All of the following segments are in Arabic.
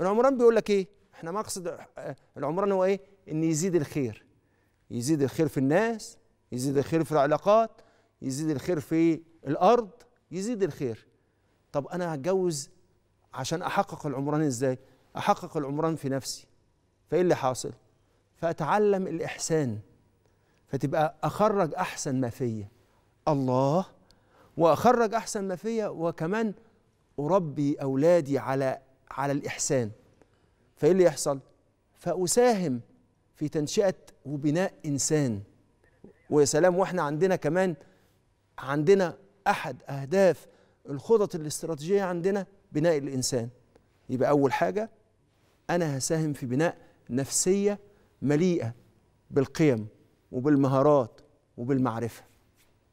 العمران بيقول لك ايه احنا مقصد آه، العمران هو ايه ان يزيد الخير يزيد الخير في الناس يزيد الخير في العلاقات يزيد الخير في الارض يزيد الخير طب انا هتجوز عشان احقق العمران ازاي احقق العمران في نفسي فايه اللي حاصل فاتعلم الاحسان فتبقى اخرج احسن ما فيا الله واخرج احسن ما فيا وكمان اربي اولادي على على الإحسان فإيه اللي يحصل؟ فأساهم في تنشئة وبناء إنسان ويا سلام واحنا عندنا كمان عندنا أحد أهداف الخطط الاستراتيجية عندنا بناء الإنسان يبقى أول حاجة أنا هساهم في بناء نفسية مليئة بالقيم وبالمهارات وبالمعرفة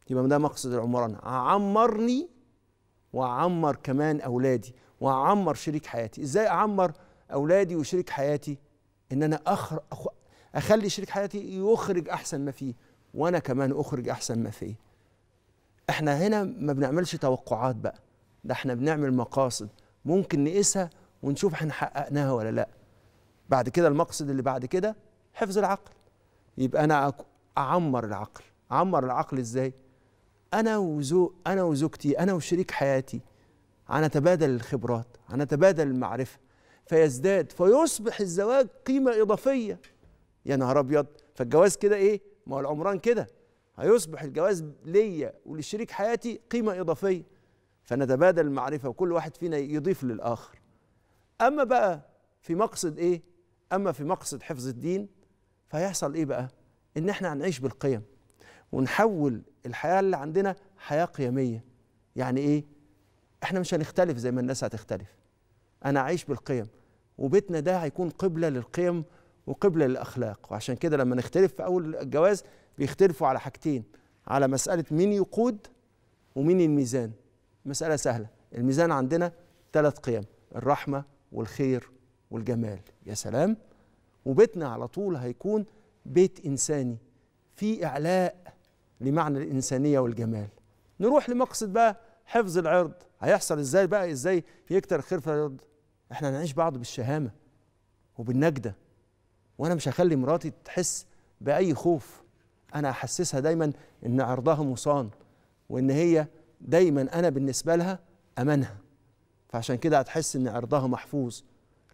يبقى ده مقصد العمران عمرني وعمر كمان أولادي واعمر شريك حياتي ازاي اعمر اولادي وشريك حياتي ان انا أخر أخ... اخلي شريك حياتي يخرج احسن ما فيه وانا كمان اخرج احسن ما فيه احنا هنا ما بنعملش توقعات بقى ده احنا بنعمل مقاصد ممكن نقيسها ونشوف احنا حققناها ولا لا بعد كده المقصد اللي بعد كده حفظ العقل يبقى انا اعمر العقل اعمر العقل ازاي انا وزو انا وزوجتي انا وشريك حياتي هنتبادل الخبرات هنتبادل المعرفة فيزداد فيصبح الزواج قيمة إضافية يا نهار أبيض فالجواز كده إيه؟ ما هو العمران كده هيصبح الجواز ليا ولشريك حياتي قيمة إضافية فنتبادل المعرفة وكل واحد فينا يضيف للآخر أما بقى في مقصد إيه؟ أما في مقصد حفظ الدين فهيحصل إيه بقى؟ إن إحنا هنعيش بالقيم ونحول الحياة اللي عندنا حياة قيمية يعني إيه؟ احنا مش هنختلف زي ما الناس هتختلف انا عايش بالقيم وبيتنا ده هيكون قبله للقيم وقبله للاخلاق وعشان كده لما نختلف في اول الجواز بيختلفوا على حاجتين على مساله مين يقود ومين الميزان مساله سهله الميزان عندنا ثلاث قيم الرحمه والخير والجمال يا سلام وبيتنا على طول هيكون بيت انساني فيه اعلاء لمعنى الانسانيه والجمال نروح لمقصد بقى حفظ العرض هيحصل ازاي بقى ازاي يكتر خير في العرض احنا هنعيش بعض بالشهامه وبالنجده وانا مش هخلي مراتي تحس باي خوف انا احسسها دايما ان عرضها مصان وان هي دايما انا بالنسبه لها امانها فعشان كده هتحس ان عرضها محفوظ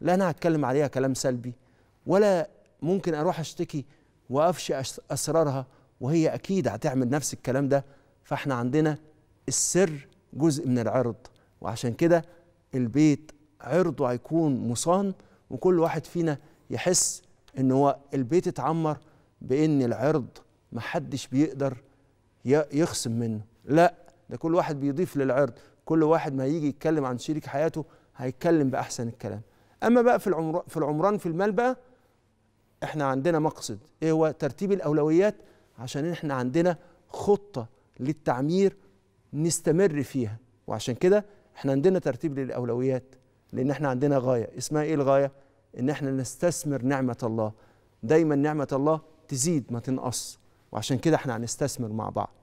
لا انا هتكلم عليها كلام سلبي ولا ممكن اروح اشتكي وافشي اسرارها وهي اكيد هتعمل نفس الكلام ده فاحنا عندنا السر جزء من العرض وعشان كده البيت عرضه هيكون مصان وكل واحد فينا يحس ان هو البيت اتعمر بان العرض محدش بيقدر يخصم منه لا ده كل واحد بيضيف للعرض كل واحد ما يجي يتكلم عن شريك حياته هيتكلم باحسن الكلام اما بقى في العمر في العمران في المال بقى احنا عندنا مقصد ايه هو ترتيب الاولويات عشان احنا عندنا خطه للتعمير نستمر فيها وعشان كده احنا عندنا ترتيب للاولويات لان احنا عندنا غايه اسمها ايه الغايه ان احنا نستثمر نعمه الله دايما نعمه الله تزيد ما تنقص وعشان كده احنا هنستثمر مع بعض